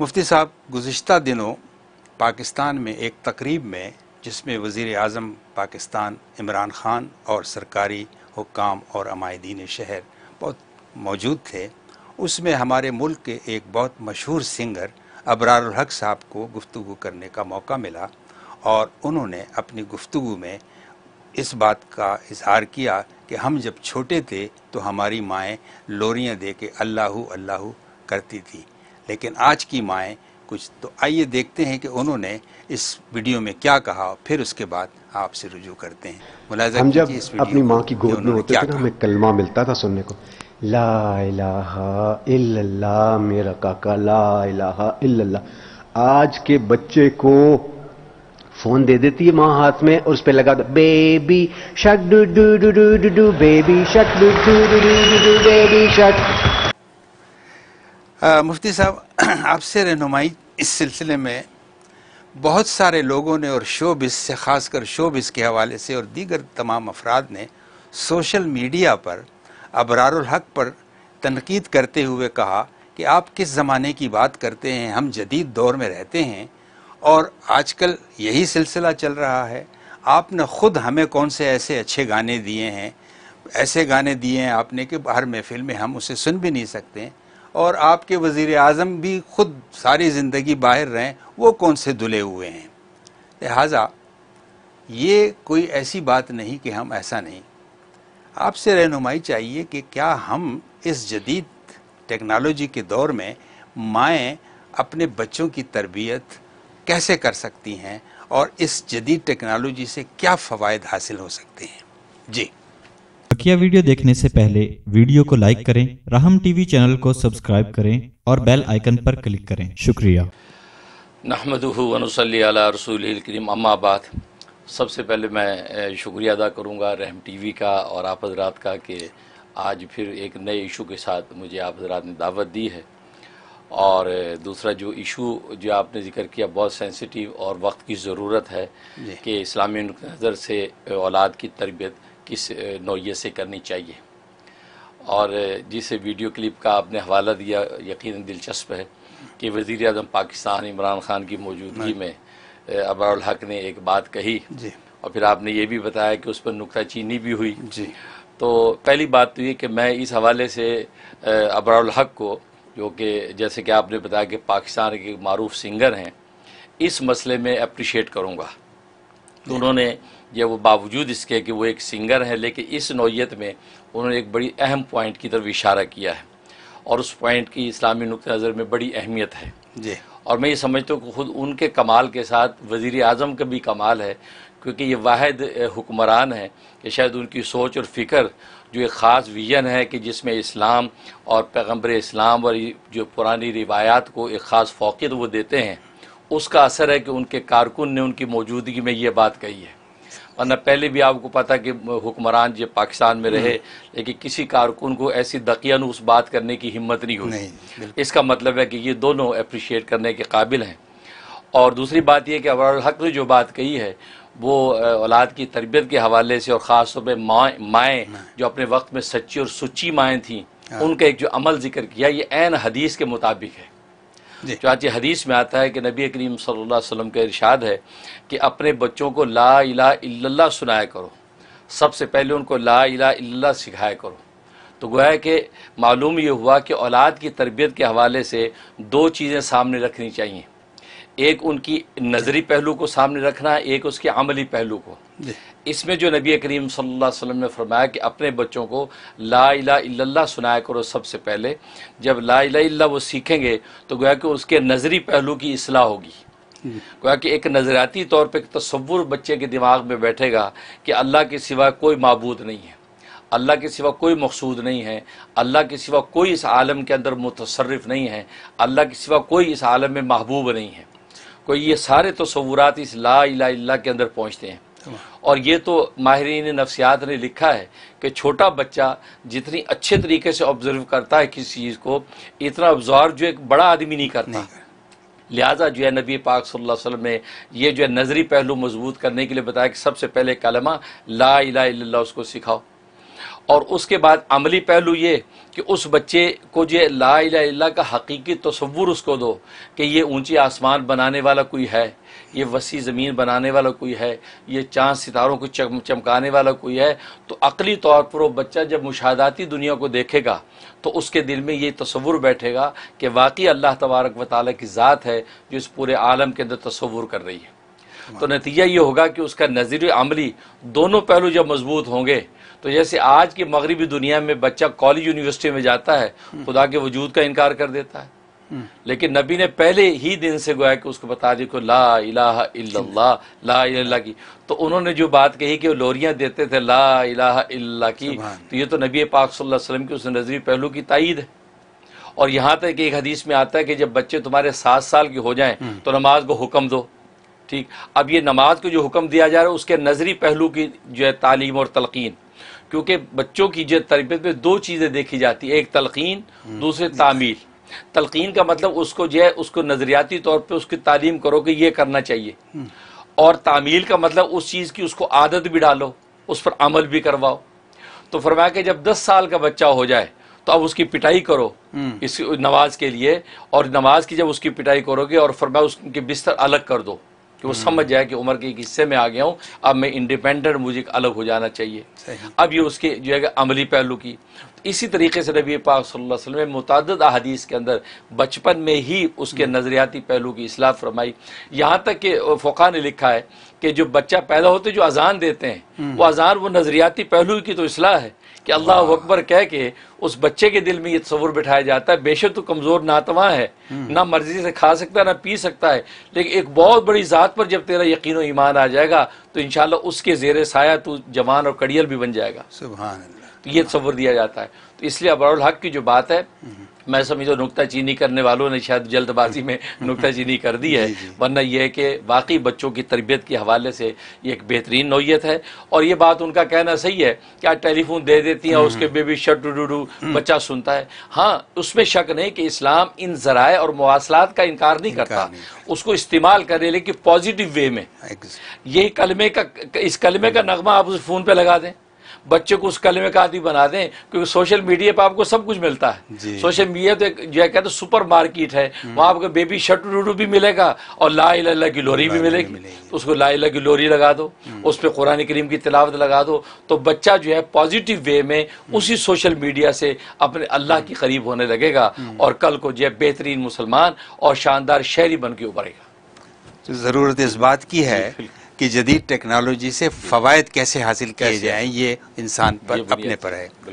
मुफ्ती साहब गुज्त दिनों पाकिस्तान में एक तकरीब में जिसमें वज़ी अजम पाकिस्तान इमरान ख़ान और सरकारी हुकाम और अमायदीन शहर बहुत मौजूद थे उसमें हमारे मुल्क के एक बहुत मशहूर सिंगर अबरारक साहब को गुफ्तु करने का मौका मिला और उन्होंने अपनी गुफ्तु में इस बात का इजहार किया कि हम जब छोटे थे तो हमारी माएँ लोरियाँ दे के अल्लाह अल्लाह करती थी लेकिन आज की माएँ कुछ तो आइए देखते हैं कि उन्होंने इस वीडियो में क्या कहा फिर उसके बाद आपसे रुजू करते हैं मुलाजा हम जब अपनी माँ की गोद में होते थे हमें कलमा मिलता था सुनने को ला मेरा काका ला आज के बच्चे को फोन दे देती है माँ हाथ में और उस पर लगा दो baby shark doo doo doo doo doo baby shark doo doo doo doo doo baby shark मुफ्ती साहब आपसे रहनुमाई इस सिलसिले में बहुत सारे लोगों ने और इससे से ख़ासकर शोब के हवाले से और दीगर तमाम अफराद ने सोशल मीडिया पर अबरारुल हक पर तनकीद करते हुए कहा कि आप किस ज़माने की बात करते हैं हम जदीद दौर में रहते हैं और आजकल यही सिलसिला चल रहा है आपने ख़ुद हमें कौन से ऐसे अच्छे गाने दिए हैं ऐसे गाने दिए हैं आपने कि हर महफिल में हम उसे सुन भी नहीं सकते हैं और आपके वज़ी अजम भी ख़ुद सारी ज़िंदगी बाहर रहें वो कौन से धुले हुए हैं लिहाजा ये कोई ऐसी बात नहीं कि हम ऐसा नहीं आपसे रहनुमाई चाहिए कि क्या हम इस जदीद टेक्नोलॉजी के दौर में माएँ अपने बच्चों की तरबियत कैसे कर सकती हैं और इस जदीद टेक्नोलॉजी से क्या फ़वाद हासिल हो सकते हैं जी बकिया वीडियो देखने से पहले वीडियो को लाइक करें राहम टीवी चैनल को सब्सक्राइब करें और बेल आइकन पर क्लिक करें शुक्रिया नहमदूनसला रसूल करीम अम्माबाद सबसे पहले मैं शुक्रिया अदा करूँगा रहम टीवी का और आप हजरात का कि आज फिर एक नए इशू के साथ मुझे आप हजरात ने दावत दी है और दूसरा जो इशू जो आपने जिक्र किया बहुत सेंसिटिव और वक्त की ज़रूरत है कि इस्लामी नज़र से औलाद की तरबियत किस नोयत से करनी चाहिए और जिस वीडियो क्लिप का आपने हवाला दिया यकीन दिलचस्प है कि वज़ी अजम पाकिस्तान इमरान ख़ान की मौजूदगी हाँ। में अबराल हक ने एक बात कही और फिर आपने ये भी बताया कि उस पर नुकता चीनी भी हुई जी तो पहली बात तो ये कि मैं इस हवाले से अबराल हक को जो कि जैसे कि आपने बताया कि पाकिस्तान के मरूफ सिंगर हैं इस मसले में अप्रिशिएट करूँगा तो उन्होंने ये वो बावजूद इसके कि वो एक सिंगर है लेकिन इस नौीयत में उन्होंने एक बड़ी अहम पॉइंट की तरफ इशारा किया है और उस पॉइंट की इस्लामी नुक़ नज़र में बड़ी अहमियत है जी और मैं ये समझता हूँ कि खुद उनके कमाल के साथ वज़ी अजम का भी कमाल है क्योंकि ये वाद हुक्मरान है कि शायद उनकी सोच और फ़िक्र जो एक ख़ास विजन है कि जिसमें इस्लाम और पैगम्बर इस्लाम और जो पुरानी रिवायात को एक ख़ास फोकियत तो वो देते हैं उसका असर है कि उनके कारकुन ने उनकी मौजूदगी में ये बात कही है वरना पहले भी आपको पता कि हुक्मरान जो पाकिस्तान में रहे लेकिन किसी कारकुन को ऐसी दकियान उस बात करने की हिम्मत नहीं हुई नहीं, इसका मतलब है कि ये दोनों अप्रिशिएट करने के काबिल हैं और दूसरी बात यह कि अवर हक ने जो बात कही है वो औलाद की तरबियत के हवाले से और ख़ास तौर पर माएँ माएँ जो अपने वक्त में सच्ची और सुची माएँ थीं हाँ। उनका एक जो अमल जिक्र किया ये एन हदीस के मुताबिक है चुनाचे हदीस में आता है कि नबी करीम सल्लल्लाहु अलैहि वसल्लम का इरशाद है कि अपने बच्चों को ला इला इल्लल्लाह सुनाया करो सबसे पहले उनको ला इला इल्लल्लाह सिखाया करो तो गोया कि मालूम ये हुआ कि औलाद की तरबियत के हवाले से दो चीज़ें सामने रखनी चाहिए एक उनकी नज़री पहलू को सामने रखना है एक उसके अमली पहलू को इसमें जो नबी करीम सल्लल्लाहु अलैहि वसल्लम ने फरमाया कि अपने बच्चों को ला इला इल्लल्लाह सुनाया करो सबसे पहले जब ला इला इल्ला वो सीखेंगे तो गोया कि उसके नज़री पहलू की असलाह होगी गोया कि एक नज़रियाती तौर पर तस्वुर बच्चे के दिमाग में बैठेगा कि अल्लाह के सिवा कोई मबूद नहीं है अल्लाह के सिवा कोई मकसूद नहीं है अल्लाह के सिवा कोई इस आलम के अंदर मुतसरफ नहीं है अल्लाह के सिवा कोई इस आलम में महबूब नहीं है कोई ये सारे तस्वूरत इस ला इला के अंदर पहुँचते हैं और ये तो माहरीन नफ्सियात ने लिखा है कि छोटा बच्चा जितनी अच्छे तरीके से ऑब्जर्व करता है किसी चीज़ को इतना ऑब्जॉर्व जो एक बड़ा आदमी नहीं करता नहीं। लिहाजा जो है नबी पाक सल्लल्लाहु अलैहि वसल्लम ने यह जो है नज़री पहलू मजबूत करने के लिए बताया कि सबसे पहले कलमा ला इला उसको सिखाओ और उसके बाद अमली पहलू ये कि उस बच्चे को जो ला इला का हकीकी तस्वुर उसको दो कि ये ऊंचे आसमान बनाने वाला कोई है ये वसी ज़मीन बनाने वाला कोई है ये चांद सितारों को चम, चमकाने वाला कोई है तो अकली तौर पर वो बच्चा जब मुशाहदाती दुनिया को देखेगा तो उसके दिल में ये तस्वुर बैठेगा कि वाकई अल्लाह तबारक व ताली की ज़ात है जो इस पूरे आलम के अंदर तस्वूर कर रही है तो नतीजा ये होगा कि उसका नज़र अमली दोनों पहलू जब मजबूत होंगे तो जैसे आज की मगरबी दुनिया में बच्चा कॉलेज यूनिवर्सिटी में जाता है खुदा के वजूद का इनकार कर देता है लेकिन नबी ने पहले ही दिन से गोया कि उसको बता दी को ला इलाह इल्लल्लाह ला इल्ला की तो उन्होंने जो बात कही कि वो लोरियां देते थे ला इलाह इल्ला की तो ये तो नबी पाक सल्लल्लाहु अलैहि वसल्लम की उस नजरी पहलू की तायद है और यहाँ तक एक हदीस में आता है कि जब बच्चे तुम्हारे सात साल के हो जाएं हम्म। तो नमाज को हुक्म दो ठीक अब ये नमाज को जो हुक्म दिया जा रहा है उसके नजरी पहलू की जो है तालीम और तलकीन क्योंकि बच्चों की जो तरबियत में दो चीज़ें देखी जाती है एक तलकिन हम्म। दूसरे तामीर तलकिन का मतलब उसको जो है उसको नज़रियाती तौर पर उसकी तालीम करो कि यह करना चाहिए हम्म। और तामील का मतलब उस चीज़ की उसको आदत भी डालो उस पर अमल भी करवाओ तो फरमाया कि जब दस साल का बच्चा हो जाए तो अब उसकी पिटाई करो हम्म। इस नमाज के लिए और नमाज की जब उसकी पिटाई करोगे और फरमाया उसके बिस्तर अलग कर दो कि वो समझ जाए कि उम्र के एक हिस्से में आ गया हूँ अब मैं इंडिपेंडेंट मुझे अलग हो जाना चाहिए अब ये उसके जो है अमली पहलू की इसी तरीके से नबी पाक सल्लल्लाहु अलैहि वसल्लम मुतद अहदीस के अंदर बचपन में ही उसके नज़रियाती पहलू की असलाह फरमाई यहाँ तक कि फ़ुका ने लिखा है कि जो बच्चा पैदा होते जो अजान देते हैं हम्म। वो अजान वो नज़रियाती पहलू की तो असलाह है कि अल्लाह अकबर कह के उस बच्चे के दिल में ये तस्वुर बिठाया जाता है बेशक तो कमज़ोर नातवा है हम्म। ना मर्जी से खा सकता है ना पी सकता है लेकिन एक बहुत बड़ी ज़ात पर जब तेरा यकीन ईमान आ जाएगा तो इनशाला उसके जेर साया तो जवान और कड़ियल भी बन जाएगा सुबह तो ये तस्वर दिया जाता है तो इसलिए अबरुल हक की जो बात है मैं समझो नुकता चीनी करने वालों ने शायद जल्दबाजी में नुकता चीनी कर दी है वरना यह है कि वाकई बच्चों की तरबियत के हवाले से ये एक बेहतरीन नोयत है और ये बात उनका कहना सही है कि आज टेलीफोन दे देती हैं और उसके हम्म। बेबी शट डू डू हम्म। बच्चा सुनता है हाँ उसमें शक नहीं कि इस्लाम इन जराए और मवासलात का इनकार नहीं करता उसको इस्तेमाल करें लेकिन पॉजिटिव वे में हाँ, यही कलमे का इस कलमे का नगमा आप उस फ़ोन पर लगा दें बच्चे को उस कलमे का आदि बना दें क्योंकि सोशल मीडिया पर आपको सब कुछ मिलता है सोशल मीडिया तो जो है कहते सुपर मार्केट है हम्म। वहाँ आपको बेबी शर्ट डूडू भी मिलेगा और ला ला की लोरी भी मिलेगी तो उसको ला ला की लोरी लगा दो हम्म। उस पर कुरान करीम की तिलावत लगा दो तो बच्चा जो है पॉजिटिव वे में हम्म। उसी सोशल मीडिया से अपने अल्लाह के करीब होने लगेगा और कल को जो है बेहतरीन मुसलमान और शानदार शहरी बन के उभरेगा तो ज़रूरत इस बात की है कि जदीद टेक्नोलॉजी से फ़वाद कैसे हासिल किए जाएं ये इंसान पर अपने पर है